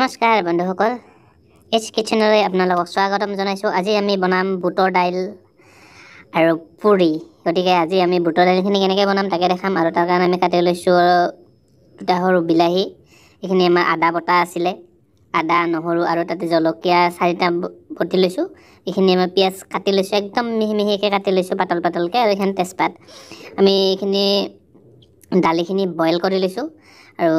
নমস্কার বন্ধু সকল এইচ কিচেনলে আপনার স্বাগত জানাইছো আজি আমি বনাম বুটর দাইল আর পুরি গতিকে আজি আমি বুটর দাইলখিনি কেনেকে বনাম তাকে দেখাম আর তার কারণে আমি কাটি লৈছো দুটা সরু বিলাহী এখানে আমার আদা বটা আছিলে আদা নহরু আর তাতে জলকিয়া চারিটা বটি লৈছো এখানে আমার পিঁয়াজ কাটি লৈছো একদম মিহি মিহিকে কাটি লৈছো পাতল পাতলকে আর এখানে তেজপাত আমি এখানে দালিখিনি বইল করে লৈছো আৰু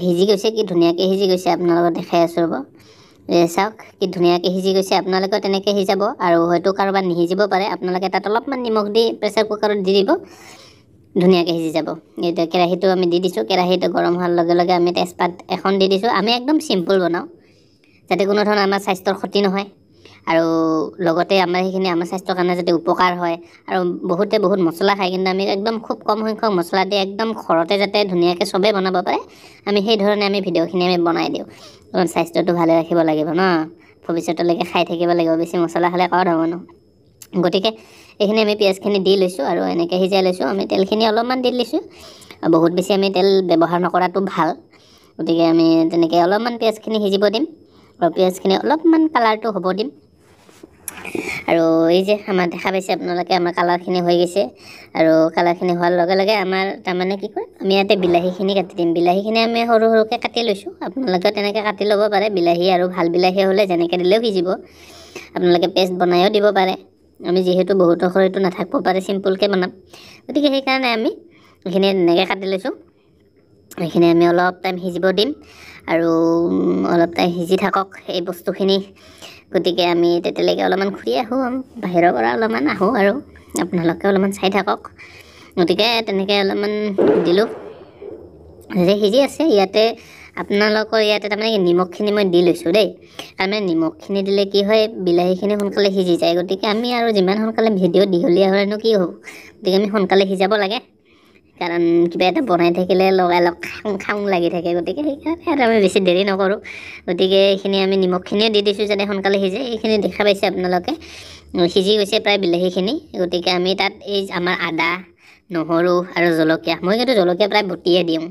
সিজি গৈছে কি ধুনীয়াকৈ সিজি গৈছে আপোনালোকক দেখাই আছোঁ ৰ'ব চাওক কি ধুনীয়াকৈ সিজি গৈছে আপোনালোকেও তেনেকৈ সিজাব আৰু হয়তো কাৰোবাৰ নিসিজিব পাৰে আপোনালোকে তাত অলপমান নিমখ দি প্ৰেছাৰ কুকাৰত দি দিব ধুনীয়াকৈ সিজি যাব এতিয়া কেৰাহীটো আমি দি দিছোঁ কেৰাহীটো গৰম হোৱাৰ লগে লগে আমি তেজপাত এখন দি দিছোঁ আমি একদম চিম্পুল বনাওঁ যাতে কোনো ধৰণৰ আমাৰ স্বাস্থ্যৰ ক্ষতি নহয় আৰু লগতে আমাৰ সেইখিনি আমাৰ স্বাস্থ্যৰ কাৰণে যাতে উপকাৰ হয় আৰু বহুতে বহুত মছলা খায় কিন্তু আমি একদম খুব কম সংখ্যক মছলা দি একদম ঘৰতে যাতে ধুনীয়াকৈ চবেই বনাব পাৰে আমি সেইধৰণে আমি ভিডিঅ'খিনি আমি বনাই দিওঁ স্বাস্থ্যটো ভালে ৰাখিব লাগিব ন ভৱিষ্যতলৈকে খাই থাকিব লাগিব বেছি মছলা খালে কৰ ধৰ্ম ন গতিকে এইখিনি আমি পিঁয়াজখিনি দি লৈছোঁ আৰু এনেকৈ সিজাই লৈছোঁ আমি তেলখিনি অলপমান দি লৈছোঁ আৰু বহুত বেছি আমি তেল ব্যৱহাৰ নকৰাটো ভাল গতিকে আমি তেনেকৈ অলপমান পিঁয়াজখিনি সিজিব দিম আৰু পিঁয়াজখিনি অলপমান কালাৰটো হ'ব দিম আৰু এই যে আমাৰ দেখা পাইছে আপোনালোকে আমাৰ কালাৰখিনি হৈ গৈছে আৰু কালাৰখিনি হোৱাৰ লগে লগে আমাৰ তাৰমানে কি কয় আমি ইয়াতে বিলাহীখিনি কাটি দিম বিলাহীখিনি আমি সৰু সৰুকৈ কাটি লৈছোঁ আপোনালোকেও তেনেকৈ কাটি ল'ব পাৰে বিলাহী আৰু ভাল বিলাহী হ'লে যেনেকৈ দিলেও সিজিব আপোনালোকে পেষ্ট বনায়ো দিব পাৰে আমি যিহেতু বহুতো সৰুটো নাথাকিব পাৰে চিম্পুলকৈ বনাম গতিকে সেইকাৰণে আমি এইখিনি এনেকৈ কাটি লৈছোঁ সেইখিনি আমি অলপ টাইম সিজিব দিম আৰু অলপ টাইম সিজি থাকক এই বস্তুখিনি গতিকে আমি তেতিয়ালৈকে অলপমান ঘূৰি আহোঁ বাহিৰৰ পৰা অলপমান আহোঁ আৰু আপোনালোকে অলপমান চাই থাকক গতিকে তেনেকৈ অলপমান দিলোঁ যে সিজি আছে ইয়াতে আপোনালোকৰ ইয়াতে তাৰমানে কি নিমখখিনি মই দি লৈছোঁ দেই তাৰমানে নিমখখিনি দিলে কি হয় বিলাহীখিনি সোনকালে সিজি যায় গতিকে আমি আৰু যিমান সোনকালে ভিডিঅ' দীঘলীয়া হ'লেনো কি হ'ব গতিকে আমি সোনকালে সিজাব লাগে কাৰণ কিবা এটা বনাই থাকিলে লগাই লগ খাং খাং লাগি থাকে গতিকে সেইকাৰণে আৰু আমি বেছি দেৰি নকৰোঁ গতিকে এইখিনি আমি নিমখখিনিয়ে দি দিছোঁ যাতে সোনকালে সিজে এইখিনি দেখা পাইছে আপোনালোকে সিজি গৈছে প্ৰায় বিলাহীখিনি গতিকে আমি তাত এই আমাৰ আদা নহৰু আৰু জলকীয়া মই কিন্তু জলকীয়া প্ৰায় বটিয়ে দিওঁ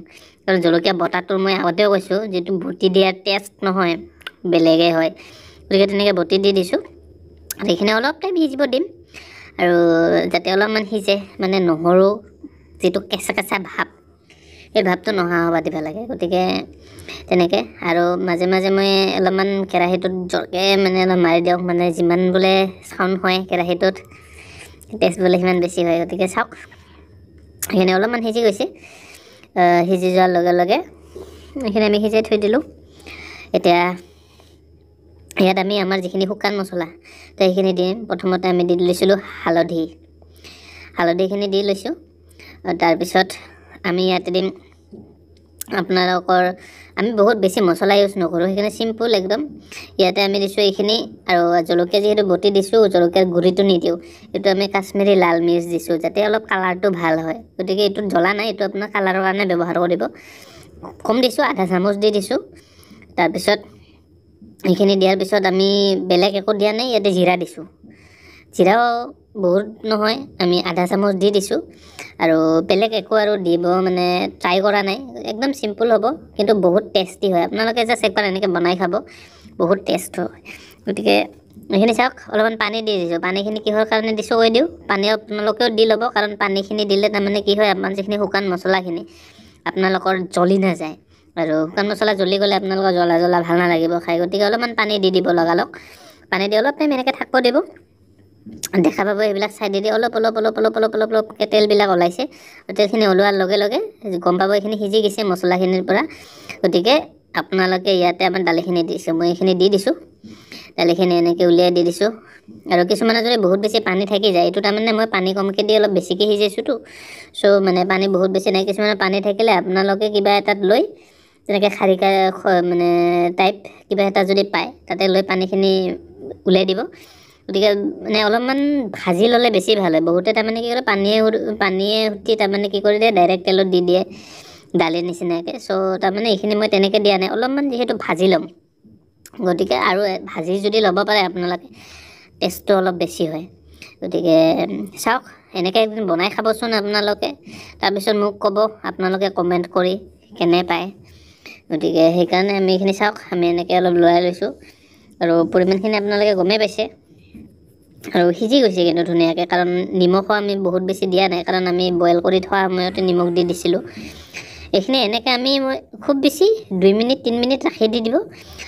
কাৰণ জলকীয়া বটাটো মই আগতেও কৈছোঁ যিটো বটি দিয়াৰ টেষ্ট নহয় বেলেগে হয় গতিকে তেনেকৈ বটি দি দিছোঁ আৰু এইখিনি অলপ টাইম সিজিব দিম আৰু যাতে অলপমান সিজে মানে নহৰু যিটো কেঁচা কেঁচা ভাৱ সেই ভাৱটো নহা হ'ব দিব লাগে গতিকে তেনেকৈ আৰু মাজে মাজে মই অলপমান কেৰাহীটোত জৰকৈ মানে অলপ মাৰি দিওঁ মানে যিমান বোলে চাউণ্ড হয় কেৰাহীটোত টেষ্ট বোলে সিমান বেছি হয় গতিকে চাওক সেইখিনি অলপমান সিজি গৈছে সিজি যোৱাৰ লগে লগে এইখিনি আমি সিজাই থৈ দিলোঁ এতিয়া ইয়াত আমি আমাৰ যিখিনি শুকান মছলা তো সেইখিনি দিম প্ৰথমতে আমি দি লৈছিলোঁ হালধি হালধিখিনি দি লৈছোঁ তাৰপিছত আমি ইয়াতে দিম আপোনালোকৰ আমি বহুত বেছি মছলা ইউজ নকৰোঁ সেইখিনি চিম্পুল একদম ইয়াতে আমি দিছোঁ এইখিনি আৰু জলকীয়া যিহেতু বটি দিছোঁ জলকীয়াৰ গুৰিটো নিদিওঁ এইটো আমি কাশ্মীৰী লাল মিৰ্চ দিছোঁ যাতে অলপ কালাৰটো ভাল হয় গতিকে এইটো জ্বলা নাই এইটো আপোনাৰ কালাৰৰ কাৰণে ব্যৱহাৰ কৰিব কম দিছোঁ আধা চামুচ দি দিছোঁ তাৰপিছত এইখিনি দিয়াৰ পিছত আমি বেলেগ একো দিয়া নাই ইয়াতে জিৰা দিছোঁ জিৰাও বহুত নহয় আমি আধা চামুচ দি দিছোঁ আৰু বেলেগ একো আৰু দিব মানে ট্ৰাই কৰা নাই একদম চিম্পুল হ'ব কিন্তু বহুত টেষ্টি হয় আপোনালোকে যে চেকবাৰ এনেকৈ বনাই খাব বহুত টেষ্ট হয় গতিকে এইখিনি চাওক অলপমান পানী দি দিছোঁ পানীখিনি কিহৰ কাৰণে দিছোঁ কৈ দিওঁ পানী আপোনালোকেও দি ল'ব কাৰণ পানীখিনি দিলে তাৰমানে কি হয় আমাৰ যিখিনি শুকান মছলাখিনি আপোনালোকৰ জ্বলি নাযায় আৰু শুকান মছলা জ্বলি গ'লে আপোনালোকৰ জ্বলা জ্বলা ভাল নালাগিব খাই গতিকে অলপমান পানী দি দিব লগালগ পানী দি অলপ টাইম এনেকৈ থাকিব দিব দেখা পাব এইবিলাক চাইডেদি অলপ অলপ অলপ অলপ অলপ অলপ অলপকৈ তেলবিলাক ওলাইছে তেলখিনি ওলোৱাৰ লগে লগে গম পাব এইখিনি সিজি গৈছে মছলাখিনিৰ পৰা গতিকে আপোনালোকে ইয়াতে আমাৰ দালিখিনি দিছোঁ মই এইখিনি দি দিছোঁ দালিখিনি এনেকৈ উলিয়াই দি দিছোঁ আৰু কিছুমানে যদি বহুত বেছি পানী থাকি যায় এইটো তাৰমানে মই পানী কমকৈ দি অলপ বেছিকৈ সিজাইছোঁতো চ' মানে পানী বহুত বেছি নাই কিছুমানৰ পানী থাকিলে আপোনালোকে কিবা এটাত লৈ যেনেকৈ খাৰিকা মানে টাইপ কিবা এটা যদি পায় তাতে লৈ পানীখিনি উলিয়াই দিব গতিকে মানে অলপমান ভাজি ল'লে বেছি ভাল হয় বহুতে তাৰমানে কি কৰে পানীয়ে পানীয়ে সুতি তাৰমানে কি কৰি দিয়ে ডাইৰেক্ট তেলত দি দিয়ে দালি নিচিনাকৈ চ' তাৰমানে এইখিনি মই তেনেকৈ দিয়া নাই অলপমান যিহেতু ভাজি ল'ম গতিকে আৰু ভাজি যদি ল'ব পাৰে আপোনালোকে টেষ্টটো অলপ বেছি হয় গতিকে চাওক এনেকৈ এদিন বনাই খাবচোন আপোনালোকে তাৰপিছত মোক ক'ব আপোনালোকে কমেণ্ট কৰি কেনে পায় গতিকে সেইকাৰণে আমি এইখিনি চাওক আমি এনেকৈ অলপ লৰাই লৈছোঁ আৰু পৰিমাণখিনি আপোনালোকে গমেই পাইছে আৰু সিজি গৈছে কিন্তু ধুনীয়াকৈ কাৰণ নিমখো আমি বহুত বেছি দিয়া নাই কাৰণ আমি বইল কৰি থোৱা সময়তে নিমখ দি দিছিলোঁ এইখিনি এনেকৈ আমি মই খুব বেছি দুই মিনিট তিনি মিনিট ৰাখি দি দিব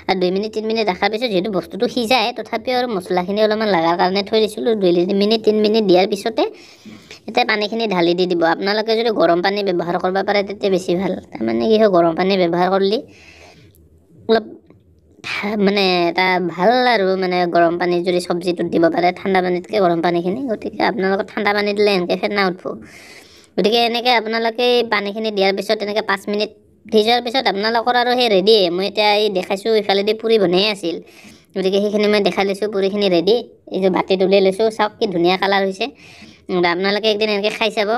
আৰু দুই মিনিট তিনি মিনিট ৰখাৰ পিছত যিহেতু বস্তুটো সিজায় তথাপিও আৰু মছলাখিনি অলপমান লগাৰ কাৰণে থৈ দিছিলোঁ দুই মিনিট তিনি মিনিট দিয়াৰ পিছতে এতিয়া পানীখিনি ঢালি দি দিব আপোনালোকে যদি গৰম পানী ব্যৱহাৰ কৰিব পাৰে তেতিয়া বেছি ভাল তাৰমানে কি হয় গৰম পানী ব্যৱহাৰ কৰিলে অলপ মানে এটা ভাল আৰু মানে গৰম পানী যদি চব্জিটোত দিব পাৰে ঠাণ্ডা পানীতকৈ গৰম পানীখিনি গতিকে আপোনালোকৰ ঠাণ্ডা পানী দিলে এনেকৈ ফেনা উঠব গতিকে এনেকৈ আপোনালোকে পানীখিনি দিয়াৰ পিছত এনেকৈ পাঁচ মিনিট ভি যোৱাৰ পিছত আপোনালোকৰ আৰু সেই ৰেডিয়ে মই এতিয়া এই দেখাইছোঁ এইফালেদি পুৰি বনাই আছিল গতিকে সেইখিনি মই দেখাই লৈছোঁ পুৰিখিনি ৰেডি এইযোৰ বাতিত উলিয়াই লৈছোঁ চাওক কি ধুনীয়া কালাৰ হৈছে আপোনালোকে একদিন এনেকৈ খাই চাব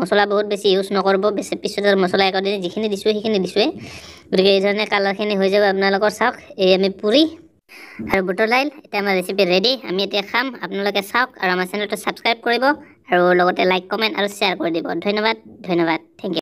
মছলা বহুত বেছি ইউজ নকৰিব বেছি পিছত আৰু মছলা একদিন যিখিনি দিছোঁ সেইখিনি দিছোঁৱেই গতিকে এইধৰণে কালাৰখিনি হৈ যাব আপোনালোকৰ চাওক এই আমি পুৰি আৰু বুটৰ দাইল এতিয়া আমাৰ ৰেচিপি ৰেডি আমি এতিয়া খাম আপোনালোকে চাওক আৰু আমাৰ চেনেলটো ছাবস্ক্ৰাইব কৰিব আৰু লগতে লাইক কমেণ্ট আৰু শ্বেয়াৰ কৰি দিব ধন্যবাদ ধন্যবাদ থেংক ইউ